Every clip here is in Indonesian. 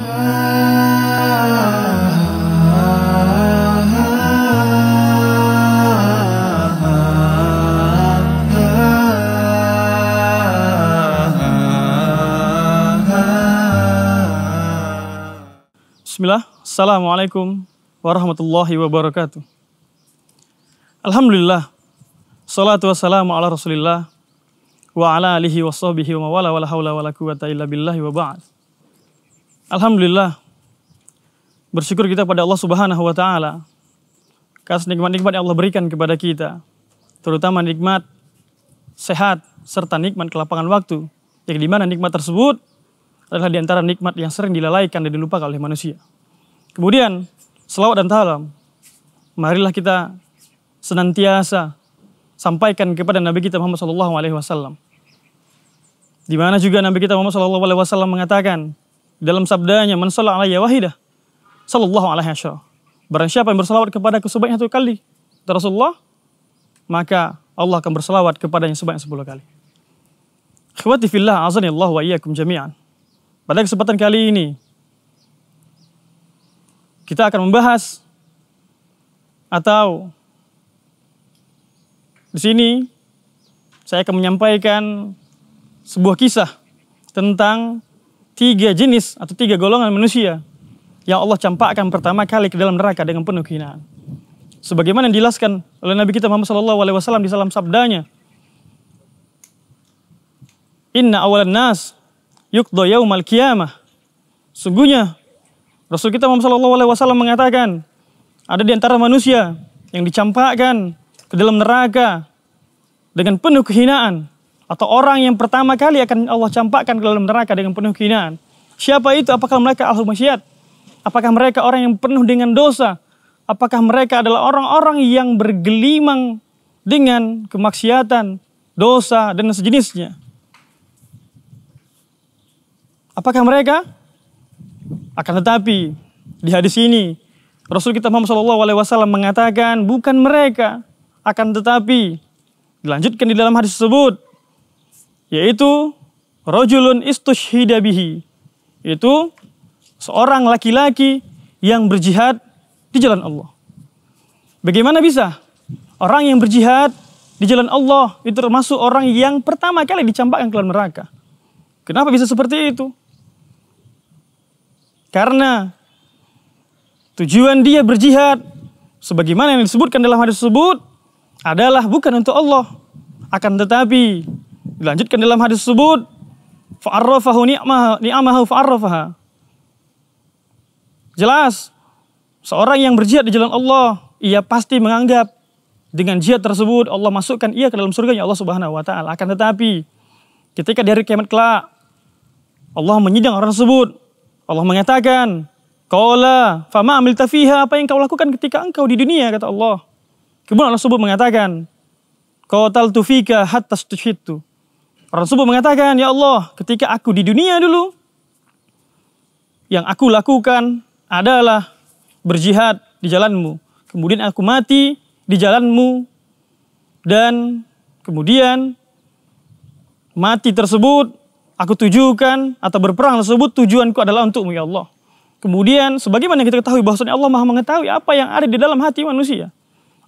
Bismillah, Assalamualaikum warahmatullahi wabarakatuh. Alhamdulillah, salatu wassalamu ala rasulillah, wa ala alihi wa sahbihi wa mawala wa la hawla wa la quwata illa billahi wa ba'd. Alhamdulillah bersyukur kita pada Allah Subhanahu wa taala atas nikmat-nikmat yang Allah berikan kepada kita, terutama nikmat sehat serta nikmat kelapangan waktu. Yang di mana nikmat tersebut adalah di antara nikmat yang sering dilalaikan dan dilupakan oleh manusia. Kemudian, selawat dan salam. Marilah kita senantiasa sampaikan kepada Nabi kita Muhammad SAW. alaihi Di mana juga Nabi kita Muhammad SAW mengatakan, dalam sabdanya man shallallahu alaihi wahidah sallallahu alaihi wasallam. Barang siapa yang berselawat kepada aku sebanyak satu kali Rasulullah, maka Allah akan berselawat kepadanya sebanyak sepuluh kali. Khawati fillah azani Allah wa iyyakum jami'an. Pada kesempatan kali ini kita akan membahas atau di sini saya akan menyampaikan sebuah kisah tentang tiga jenis atau tiga golongan manusia yang Allah campakkan pertama kali ke dalam neraka dengan penuh kehinaan. Sebagaimana yang dijelaskan oleh Nabi kita Muhammad Shallallahu Alaihi Wasallam di dalam sabdanya, Inna awalan nas yukdo yaumal qiyamah. Sungguhnya Rasul kita Muhammad Shallallahu Alaihi Wasallam mengatakan ada di antara manusia yang dicampakkan ke dalam neraka dengan penuh kehinaan atau orang yang pertama kali akan Allah campakkan ke dalam neraka dengan penuh kehinaan. Siapa itu? Apakah mereka ahlu masyiat? Apakah mereka orang yang penuh dengan dosa? Apakah mereka adalah orang-orang yang bergelimang dengan kemaksiatan, dosa, dan sejenisnya? Apakah mereka? Akan tetapi di hadis ini Rasul kita Muhammad SAW mengatakan bukan mereka, akan tetapi dilanjutkan di dalam hadis tersebut yaitu rojulun istushhida bihi itu seorang laki-laki yang berjihad di jalan Allah. Bagaimana bisa? Orang yang berjihad di jalan Allah itu termasuk orang yang pertama kali dicampakkan ke dalam neraka. Kenapa bisa seperti itu? Karena tujuan dia berjihad sebagaimana yang disebutkan dalam hadis tersebut adalah bukan untuk Allah akan tetapi Dilanjutkan dalam hadis tersebut, fa'arrafahu ni'mah, ni'amahu fa'arrafaha. Jelas, seorang yang berjihad di jalan Allah, ia pasti menganggap dengan jihad tersebut Allah masukkan ia ke dalam surga surganya Allah Subhanahu wa taala. Akan tetapi ketika dari kiamat kelak Allah menyidang orang tersebut, Allah mengatakan, "Qala fama amilta fiha?" Apa yang kau lakukan ketika engkau di dunia kata Allah. Kemudian Allah Subhanahu mengatakan, "Qataltu fika hatta stushidtu." tersebut mengatakan, Ya Allah, ketika aku di dunia dulu, yang aku lakukan adalah berjihad di jalanmu. Kemudian aku mati di jalanmu. Dan kemudian mati tersebut aku tujukan atau berperang tersebut tujuanku adalah untukmu ya Allah. Kemudian sebagaimana kita ketahui bahwasanya Allah Maha mengetahui apa yang ada di dalam hati manusia.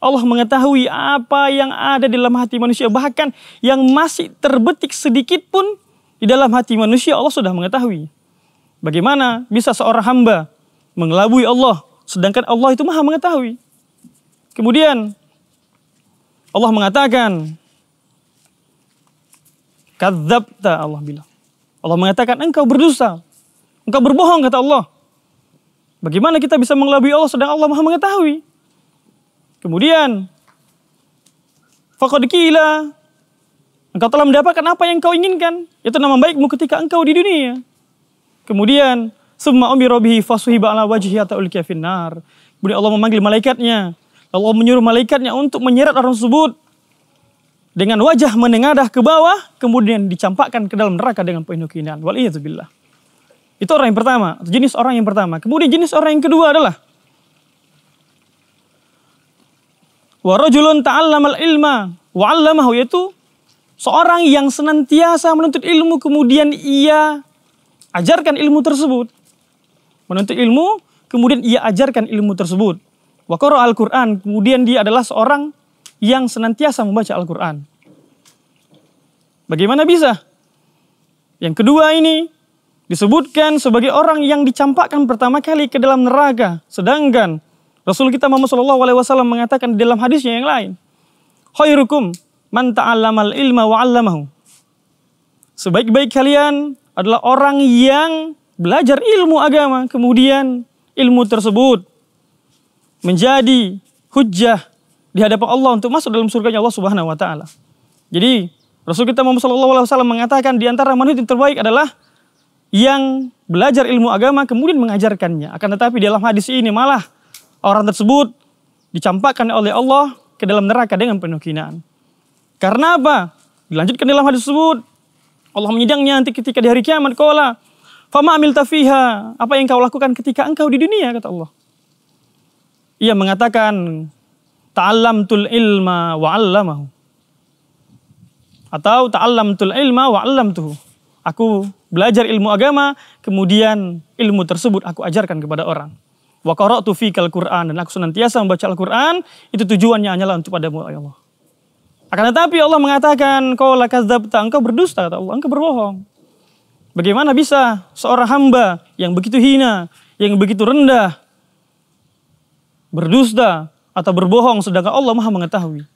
Allah mengetahui apa yang ada di dalam hati manusia. Bahkan yang masih terbetik sedikit pun di dalam hati manusia Allah sudah mengetahui. Bagaimana bisa seorang hamba mengelabui Allah sedangkan Allah itu maha mengetahui. Kemudian Allah mengatakan kadzabta Allah bilang. Allah mengatakan engkau berdosa. Engkau berbohong kata Allah. Bagaimana kita bisa mengelabui Allah sedang Allah maha mengetahui? Kemudian, Fakod kila, engkau telah mendapatkan apa yang kau inginkan, yaitu nama baikmu ketika engkau di dunia. Kemudian, summa umiro bihi fasuhiba ala wajhi ata'ul Kemudian Allah memanggil malaikatnya. Allah menyuruh malaikatnya untuk menyeret orang tersebut dengan wajah menengadah ke bawah, kemudian dicampakkan ke dalam neraka dengan penuh kehinaan. Itu orang yang pertama, jenis orang yang pertama. Kemudian jenis orang yang kedua adalah Wa rajulun ta'allamal ilma wa 'allamahu yaitu seorang yang senantiasa menuntut ilmu kemudian ia ajarkan ilmu tersebut. Menuntut ilmu kemudian ia ajarkan ilmu tersebut. Wa qara al-Qur'an kemudian dia adalah seorang yang senantiasa membaca Al-Qur'an. Bagaimana bisa? Yang kedua ini disebutkan sebagai orang yang dicampakkan pertama kali ke dalam neraka, sedangkan Rasul kita Muhammad Shallallahu Alaihi Wasallam mengatakan dalam hadisnya yang lain, khairukum man ta'allamal ilma wa 'allamahu. Sebaik-baik kalian adalah orang yang belajar ilmu agama, kemudian ilmu tersebut menjadi hujjah di hadapan Allah untuk masuk dalam surganya Allah Subhanahu wa taala. Jadi, Rasul kita Muhammad Shallallahu alaihi wasallam mengatakan di antara manusia yang terbaik adalah yang belajar ilmu agama kemudian mengajarkannya. Akan tetapi dalam hadis ini malah orang tersebut dicampakkan oleh Allah ke dalam neraka dengan penuh kinaan. Karena apa? Dilanjutkan dalam hadis tersebut. Allah menyidangnya nanti ketika di hari kiamat. Kola, fama amil tafiha. Apa yang kau lakukan ketika engkau di dunia, kata Allah. Ia mengatakan, tul ilma wa'allamahu. Atau tul ilma wa'allamtuhu. Aku belajar ilmu agama, kemudian ilmu tersebut aku ajarkan kepada orang. Wa qara'tu fikal Qur'an dan aku senantiasa membaca Al-Qur'an, itu tujuannya hanyalah untuk padamu ya Allah. Akan tetapi Allah mengatakan, kau kadzabta engkau berdusta kata Allah, engkau berbohong. Bagaimana bisa seorang hamba yang begitu hina, yang begitu rendah, berdusta atau berbohong sedangkan Allah maha mengetahui.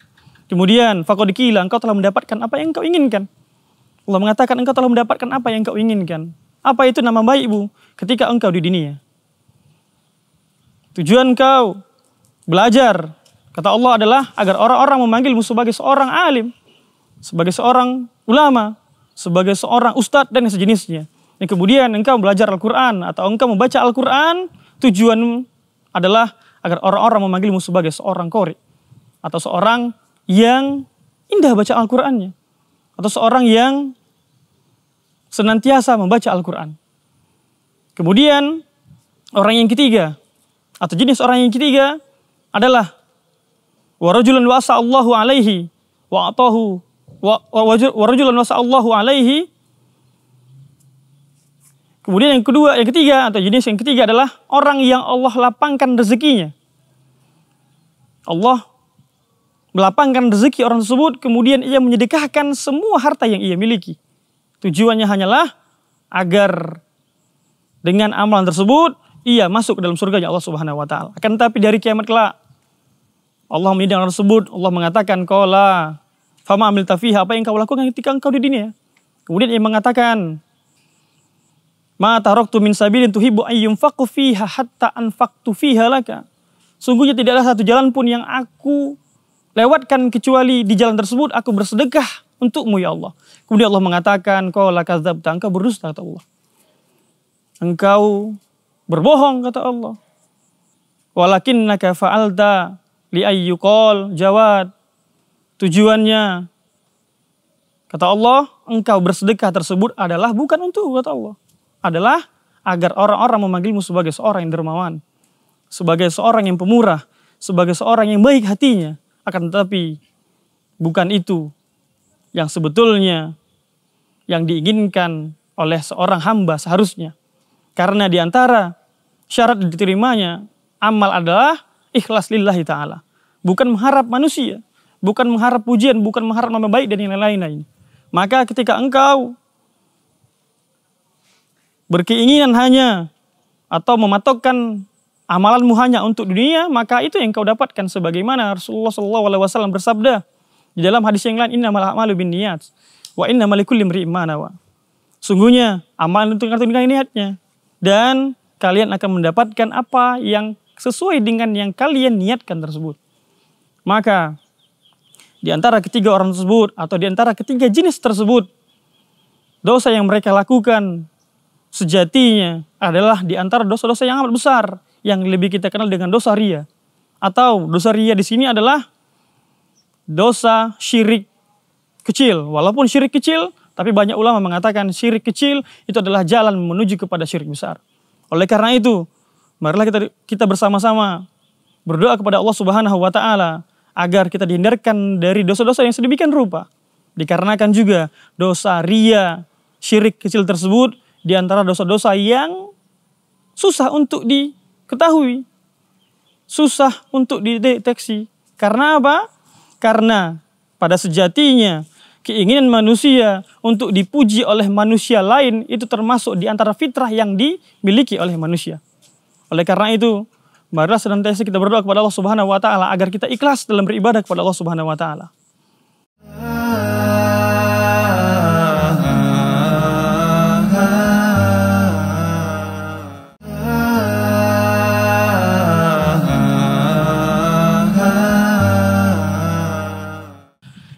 Kemudian, qila engkau telah mendapatkan apa yang engkau inginkan. Allah mengatakan engkau telah mendapatkan apa yang engkau inginkan. Apa itu nama baik, Bu? Ketika engkau di dunia. Tujuan kau belajar kata Allah adalah agar orang-orang memanggilmu sebagai seorang alim, sebagai seorang ulama, sebagai seorang ustadz dan sejenisnya. Dan kemudian engkau belajar Al-Quran atau engkau membaca Al-Quran, tujuan adalah agar orang-orang memanggilmu sebagai seorang kori. Atau seorang yang indah baca Al-Qurannya. Atau seorang yang senantiasa membaca Al-Quran. Kemudian orang yang ketiga, atau jenis orang yang ketiga adalah warajulun wasa Allahu alaihi wa atahu warajulun wasa Allahu alaihi Kemudian yang kedua, yang ketiga atau jenis yang ketiga adalah orang yang Allah lapangkan rezekinya. Allah melapangkan rezeki orang tersebut, kemudian ia menyedekahkan semua harta yang ia miliki. Tujuannya hanyalah agar dengan amalan tersebut ia masuk ke dalam ya Allah Subhanahu wa taala. Akan tetapi dari kiamat kelak Allah mendengar orang tersebut, Allah mengatakan qala fama amil tafiha apa yang kau lakukan ketika engkau di dunia? Kemudian ia mengatakan Ma taraktu min sabilin tuhibbu ayyum faqu fiha hatta anfaqtu fiha laka. Sungguhnya tidaklah satu jalan pun yang aku lewatkan kecuali di jalan tersebut aku bersedekah untukmu ya Allah. Kemudian Allah mengatakan, kau lakazabta, engkau berdusta kata Allah. Engkau berbohong kata Allah. Walakinnaka fa'alta li ayyuqal jawad. Tujuannya kata Allah, engkau bersedekah tersebut adalah bukan untuk kata Allah. Adalah agar orang-orang memanggilmu sebagai seorang yang dermawan, sebagai seorang yang pemurah, sebagai seorang yang baik hatinya. Akan tetapi bukan itu yang sebetulnya yang diinginkan oleh seorang hamba seharusnya. Karena diantara syarat diterimanya amal adalah ikhlas lillahi ta'ala. Bukan mengharap manusia, bukan mengharap pujian, bukan mengharap nama baik dan yang lain-lain. Maka ketika engkau berkeinginan hanya atau mematokkan amalanmu hanya untuk dunia, maka itu yang kau dapatkan sebagaimana Rasulullah Shallallahu alaihi wasallam bersabda di dalam hadis yang lain inna malu bin niat wa inna likulli imri'in wa. Sungguhnya amalan itu tergantung dengan niatnya dan kalian akan mendapatkan apa yang sesuai dengan yang kalian niatkan tersebut. Maka di antara ketiga orang tersebut atau di antara ketiga jenis tersebut dosa yang mereka lakukan sejatinya adalah di antara dosa-dosa yang amat besar yang lebih kita kenal dengan dosa ria atau dosa ria di sini adalah dosa syirik kecil walaupun syirik kecil tapi banyak ulama mengatakan syirik kecil itu adalah jalan menuju kepada syirik besar. Oleh karena itu, marilah kita kita bersama-sama berdoa kepada Allah Subhanahu wa taala agar kita dihindarkan dari dosa-dosa yang sedemikian rupa. Dikarenakan juga dosa ria, syirik kecil tersebut di antara dosa-dosa yang susah untuk diketahui. Susah untuk dideteksi. Karena apa? Karena pada sejatinya keinginan manusia untuk dipuji oleh manusia lain itu termasuk di antara fitrah yang dimiliki oleh manusia. Oleh karena itu, marilah senantiasa kita berdoa kepada Allah Subhanahu wa taala agar kita ikhlas dalam beribadah kepada Allah Subhanahu wa taala.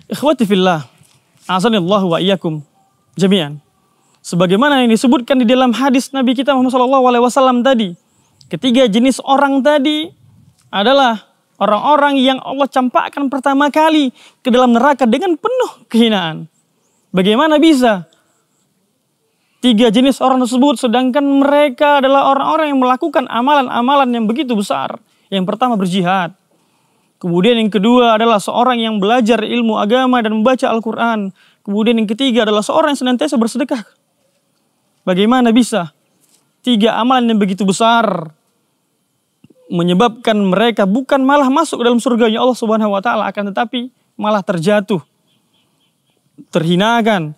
Ikhwati fillah, Azanillah wa iyyakum jami'an. Sebagaimana yang disebutkan di dalam hadis Nabi kita Muhammad shallallahu alaihi wasallam tadi, ketiga jenis orang tadi adalah orang-orang yang Allah campakkan pertama kali ke dalam neraka dengan penuh kehinaan. Bagaimana bisa? Tiga jenis orang tersebut sedangkan mereka adalah orang-orang yang melakukan amalan-amalan yang begitu besar. Yang pertama berjihad. Kemudian yang kedua adalah seorang yang belajar ilmu agama dan membaca Al-Quran. Kemudian yang ketiga adalah seorang yang senantiasa bersedekah. Bagaimana bisa? Tiga amalan yang begitu besar menyebabkan mereka bukan malah masuk ke dalam surganya Allah Subhanahu wa taala akan tetapi malah terjatuh terhinakan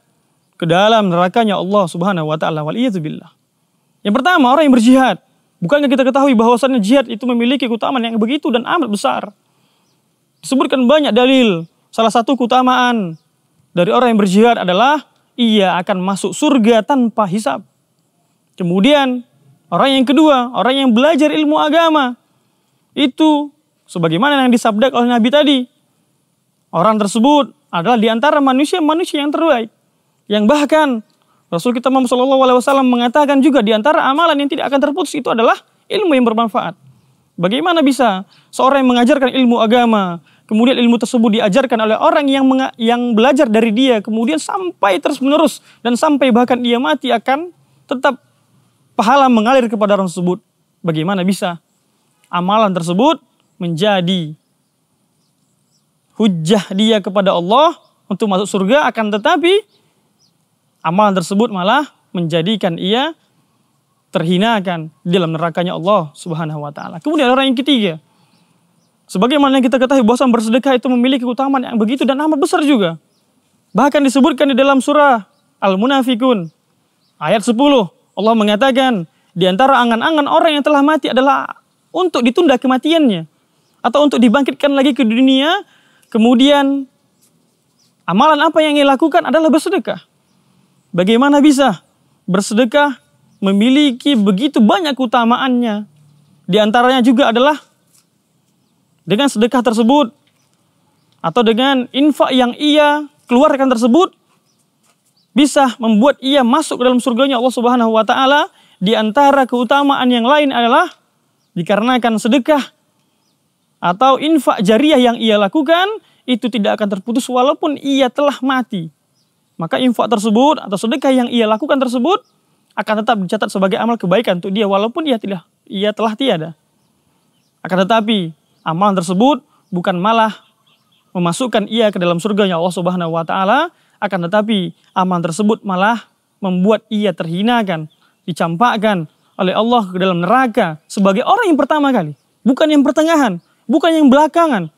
ke dalam nerakanya Allah Subhanahu wa taala wal Yang pertama orang yang berjihad. Bukankah kita ketahui bahwasannya jihad itu memiliki keutamaan yang begitu dan amat besar? disebutkan banyak dalil. Salah satu keutamaan dari orang yang berjihad adalah ia akan masuk surga tanpa hisap. Kemudian orang yang kedua, orang yang belajar ilmu agama itu sebagaimana yang disabdak oleh Nabi tadi. Orang tersebut adalah di antara manusia-manusia yang terbaik. Yang bahkan Rasul kita Muhammad SAW mengatakan juga di antara amalan yang tidak akan terputus itu adalah ilmu yang bermanfaat. Bagaimana bisa seorang yang mengajarkan ilmu agama, kemudian ilmu tersebut diajarkan oleh orang yang yang belajar dari dia, kemudian sampai terus-menerus dan sampai bahkan dia mati akan tetap pahala mengalir kepada orang tersebut. Bagaimana bisa amalan tersebut menjadi hujah dia kepada Allah untuk masuk surga akan tetapi amalan tersebut malah menjadikan ia terhinakan dalam nerakanya Allah Subhanahu wa taala. Kemudian orang yang ketiga, Sebagaimana yang kita ketahui bahwa bersedekah itu memiliki keutamaan yang begitu dan amat besar juga. Bahkan disebutkan di dalam surah Al-Munafikun ayat 10. Allah mengatakan di antara angan-angan orang yang telah mati adalah untuk ditunda kematiannya atau untuk dibangkitkan lagi ke dunia. Kemudian amalan apa yang ia lakukan adalah bersedekah. Bagaimana bisa bersedekah memiliki begitu banyak keutamaannya? Di antaranya juga adalah dengan sedekah tersebut atau dengan infak yang ia keluarkan tersebut bisa membuat ia masuk ke dalam surganya Allah Subhanahu wa taala. Di antara keutamaan yang lain adalah dikarenakan sedekah atau infak jariah yang ia lakukan itu tidak akan terputus walaupun ia telah mati. Maka infak tersebut atau sedekah yang ia lakukan tersebut akan tetap dicatat sebagai amal kebaikan untuk dia walaupun ia tidak ia telah tiada. Akan tetapi Amalan tersebut bukan malah memasukkan ia ke dalam surganya Allah Subhanahu wa taala, akan tetapi amalan tersebut malah membuat ia terhinakan, dicampakkan oleh Allah ke dalam neraka sebagai orang yang pertama kali, bukan yang pertengahan, bukan yang belakangan.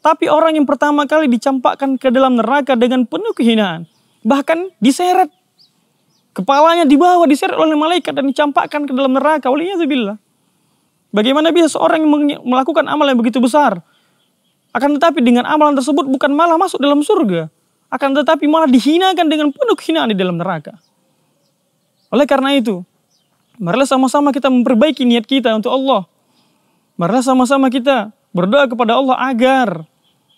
Tapi orang yang pertama kali dicampakkan ke dalam neraka dengan penuh kehinaan, bahkan diseret kepalanya dibawa diseret oleh malaikat dan dicampakkan ke dalam neraka. Waliyahzubillah. Bagaimana bisa seorang yang melakukan amal yang begitu besar? Akan tetapi dengan amalan tersebut bukan malah masuk dalam surga. Akan tetapi malah dihinakan dengan penuh hinaan di dalam neraka. Oleh karena itu, marilah sama-sama kita memperbaiki niat kita untuk Allah. Marilah sama-sama kita berdoa kepada Allah agar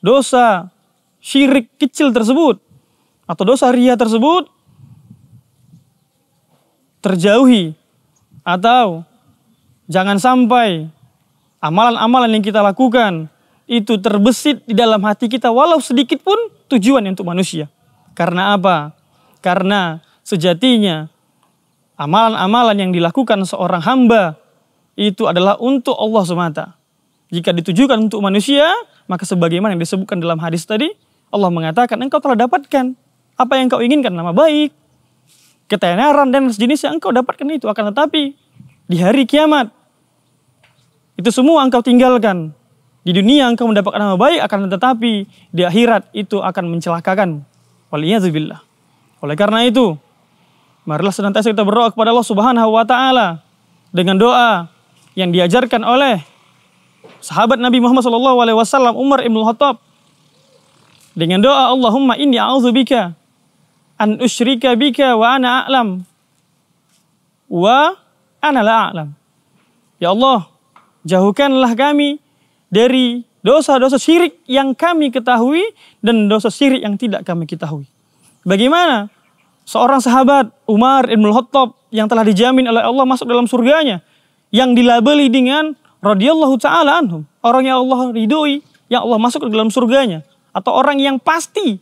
dosa syirik kecil tersebut atau dosa ria tersebut terjauhi atau Jangan sampai amalan-amalan yang kita lakukan itu terbesit di dalam hati kita walau sedikit pun tujuan untuk manusia. Karena apa? Karena sejatinya amalan-amalan yang dilakukan seorang hamba itu adalah untuk Allah semata. Jika ditujukan untuk manusia, maka sebagaimana yang disebutkan dalam hadis tadi, Allah mengatakan, engkau telah dapatkan apa yang kau inginkan, nama baik, ketenaran dan sejenisnya, engkau dapatkan itu. Akan tetapi, di hari kiamat, itu semua engkau tinggalkan. Di dunia engkau mendapatkan nama baik akan tetapi di akhirat itu akan mencelakakan. Waliyazubillah. Oleh karena itu, marilah senantiasa kita berdoa kepada Allah Subhanahu wa taala dengan doa yang diajarkan oleh sahabat Nabi Muhammad sallallahu alaihi wasallam Umar Ibn Khattab. Dengan doa Allahumma inni a'udzubika an usyrika bika wa ana a'lam wa ana la a'lam. Ya Allah, jauhkanlah kami dari dosa-dosa syirik yang kami ketahui dan dosa syirik yang tidak kami ketahui. Bagaimana seorang sahabat Umar bin Khattab yang telah dijamin oleh Allah masuk dalam surganya yang dilabeli dengan radhiyallahu taala anhum, orang yang Allah ridhoi, yang Allah masuk ke dalam surganya atau orang yang pasti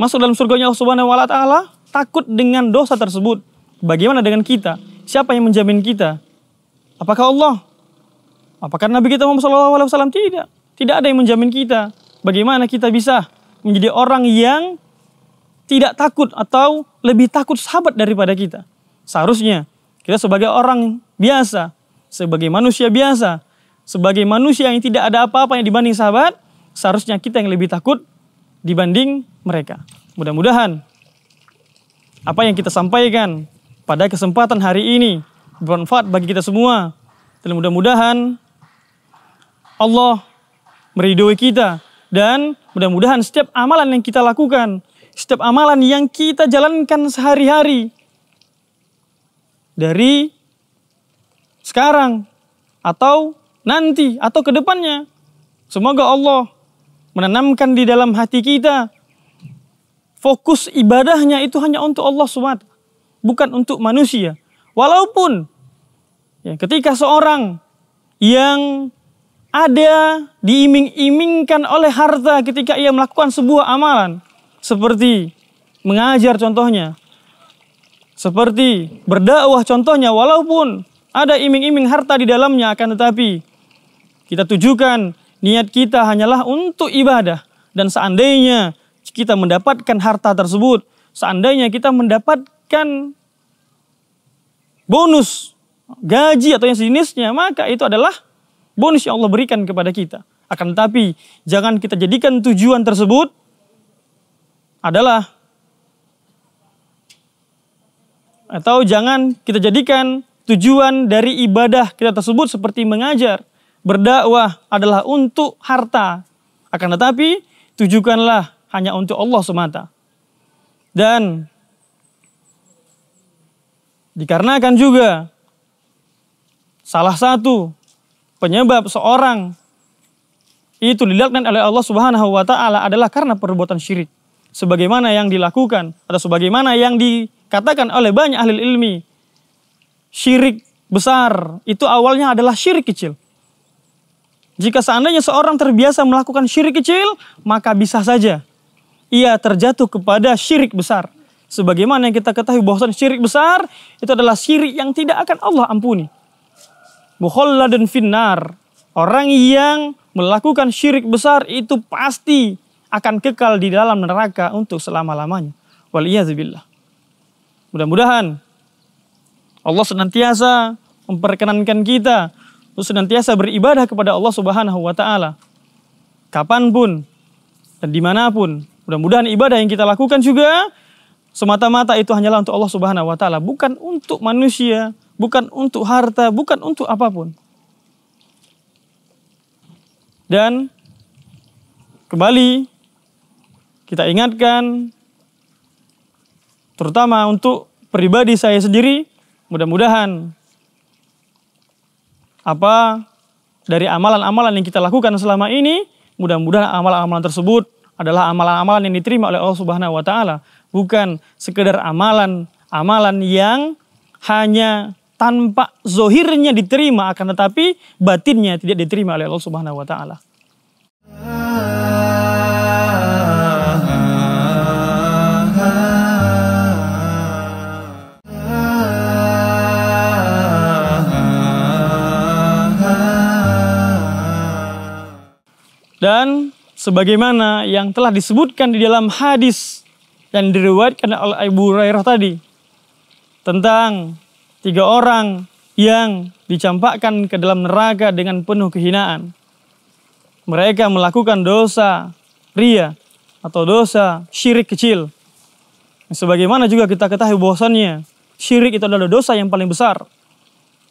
masuk dalam surganya Allah Subhanahu wa taala takut dengan dosa tersebut. Bagaimana dengan kita? Siapa yang menjamin kita? Apakah Allah Apakah Nabi kita Muhammad SAW tidak? Tidak ada yang menjamin kita. Bagaimana kita bisa menjadi orang yang tidak takut atau lebih takut sahabat daripada kita? Seharusnya kita sebagai orang biasa, sebagai manusia biasa, sebagai manusia yang tidak ada apa apa yang dibanding sahabat, seharusnya kita yang lebih takut dibanding mereka. Mudah-mudahan apa yang kita sampaikan pada kesempatan hari ini bermanfaat bagi kita semua. Dan mudah-mudahan Allah meridhoi kita. Dan mudah-mudahan setiap amalan yang kita lakukan, setiap amalan yang kita jalankan sehari-hari, dari sekarang atau nanti atau ke depannya. Semoga Allah menanamkan di dalam hati kita fokus ibadahnya itu hanya untuk Allah SWT, bukan untuk manusia. Walaupun ya, ketika seorang yang ada diiming-imingkan oleh harta ketika ia melakukan sebuah amalan. Seperti mengajar contohnya. Seperti berdakwah contohnya walaupun ada iming-iming harta di dalamnya akan tetapi kita tujukan niat kita hanyalah untuk ibadah dan seandainya kita mendapatkan harta tersebut, seandainya kita mendapatkan bonus, gaji atau yang sejenisnya, maka itu adalah Bonus yang Allah berikan kepada kita. Akan tetapi jangan kita jadikan tujuan tersebut adalah atau jangan kita jadikan tujuan dari ibadah kita tersebut seperti mengajar, berdakwah adalah untuk harta. Akan tetapi tujukanlah hanya untuk Allah semata. Dan dikarenakan juga salah satu penyebab seorang itu dilaknat oleh Allah Subhanahu wa taala adalah karena perbuatan syirik. Sebagaimana yang dilakukan atau sebagaimana yang dikatakan oleh banyak ahli ilmi. Syirik besar itu awalnya adalah syirik kecil. Jika seandainya seorang terbiasa melakukan syirik kecil, maka bisa saja ia terjatuh kepada syirik besar. Sebagaimana yang kita ketahui bahwa syirik besar itu adalah syirik yang tidak akan Allah ampuni dan finnar. Orang yang melakukan syirik besar itu pasti akan kekal di dalam neraka untuk selama-lamanya. Waliyazubillah. Mudah-mudahan Allah senantiasa memperkenankan kita untuk senantiasa beribadah kepada Allah Subhanahu wa taala. Kapanpun dan dimanapun. Mudah-mudahan ibadah yang kita lakukan juga semata-mata itu hanyalah untuk Allah Subhanahu wa taala, bukan untuk manusia, bukan untuk harta, bukan untuk apapun. Dan kembali kita ingatkan terutama untuk pribadi saya sendiri mudah-mudahan apa dari amalan-amalan yang kita lakukan selama ini mudah-mudahan amalan-amalan tersebut adalah amalan-amalan yang diterima oleh Allah Subhanahu wa taala bukan sekedar amalan amalan yang hanya tanpa zohirnya diterima akan tetapi batinnya tidak diterima oleh Allah Subhanahu wa taala. Dan sebagaimana yang telah disebutkan di dalam hadis yang diriwayatkan oleh Abu Hurairah tadi tentang tiga orang yang dicampakkan ke dalam neraka dengan penuh kehinaan. Mereka melakukan dosa ria atau dosa syirik kecil. Sebagaimana juga kita ketahui bahwasannya syirik itu adalah dosa yang paling besar.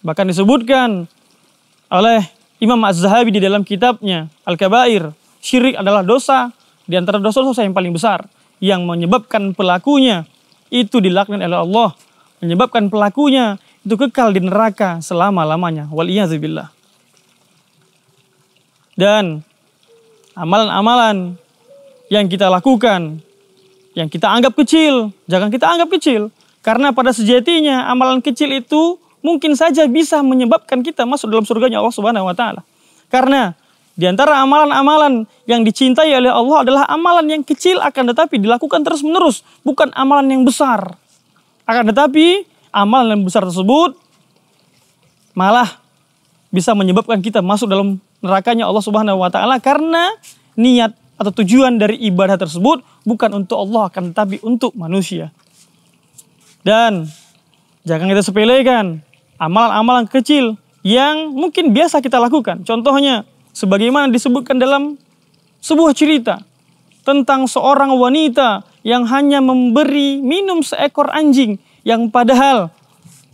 Bahkan disebutkan oleh Imam Az-Zahabi di dalam kitabnya Al-Kabair, syirik adalah dosa di antara dosa-dosa yang paling besar yang menyebabkan pelakunya itu dilaknat oleh Allah menyebabkan pelakunya itu kekal di neraka selama-lamanya. Waliyazubillah. Dan amalan-amalan yang kita lakukan, yang kita anggap kecil, jangan kita anggap kecil. Karena pada sejatinya amalan kecil itu mungkin saja bisa menyebabkan kita masuk dalam surganya Allah Subhanahu wa taala. Karena di antara amalan-amalan yang dicintai oleh Allah adalah amalan yang kecil akan tetapi dilakukan terus-menerus, bukan amalan yang besar. Akan tetapi amalan besar tersebut malah bisa menyebabkan kita masuk dalam nerakanya Allah Subhanahu wa taala karena niat atau tujuan dari ibadah tersebut bukan untuk Allah akan tetapi untuk manusia. Dan jangan kita sepelekan amalan-amalan kecil yang mungkin biasa kita lakukan. Contohnya sebagaimana disebutkan dalam sebuah cerita tentang seorang wanita yang hanya memberi minum seekor anjing yang padahal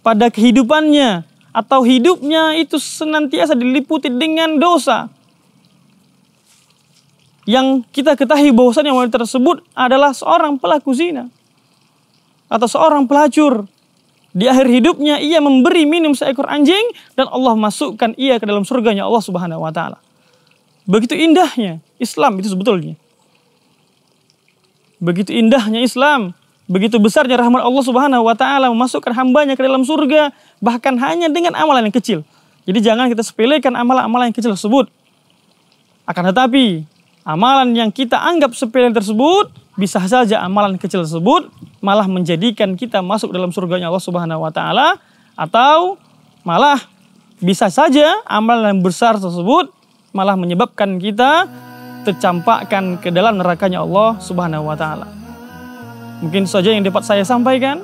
pada kehidupannya atau hidupnya itu senantiasa diliputi dengan dosa. Yang kita ketahui bahwasanya wanita tersebut adalah seorang pelaku zina atau seorang pelacur. Di akhir hidupnya ia memberi minum seekor anjing dan Allah masukkan ia ke dalam surganya Allah Subhanahu wa taala. Begitu indahnya Islam itu sebetulnya. Begitu indahnya Islam. Begitu besarnya rahmat Allah subhanahu wa ta'ala memasukkan hambanya ke dalam surga. Bahkan hanya dengan amalan yang kecil. Jadi jangan kita sepelekan amalan-amalan yang kecil tersebut. Akan tetapi, amalan yang kita anggap sepele tersebut bisa saja amalan kecil tersebut malah menjadikan kita masuk dalam surganya Allah Subhanahu wa taala atau malah bisa saja amalan yang besar tersebut malah menyebabkan kita tercampakkan ke dalam nerakanya Allah Subhanahu wa taala. Mungkin saja yang dapat saya sampaikan.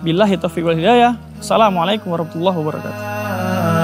Billahi taufiq wal hidayah. Assalamualaikum warahmatullahi wabarakatuh.